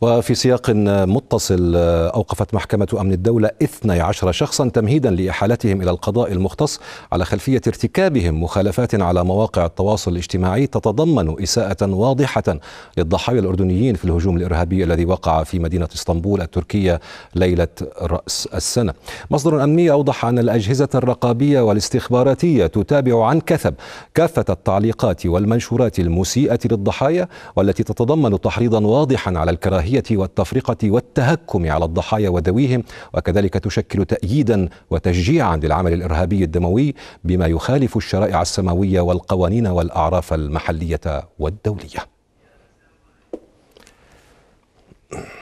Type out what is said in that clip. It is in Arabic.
وفي سياق متصل آه، أوقفت محكمة أمن الدولة 12 شخصا تمهيدا لإحالتهم إلى القضاء المختص على خلفية ارتكابهم مخالفات على مواقع التواصل الاجتماعي تتضمن إساءة واضحة للضحايا الأردنيين في الهجوم الإرهابي الذي وقع في مدينة اسطنبول التركية ليلة رأس السنة مصدر أمني أوضح أن الأجهزة الرقابية والاستخباراتية تتابع عن كثب كافة التعليقات والمنشورات المسيئة للضحايا والتي تتضمن تحريضا واضحا على الكراهية الكراهية والتفرقة والتهكم على الضحايا وذويهم وكذلك تشكل تأييدا وتشجيعا للعمل الإرهابي الدموي بما يخالف الشرائع السماوية والقوانين والأعراف المحلية والدولية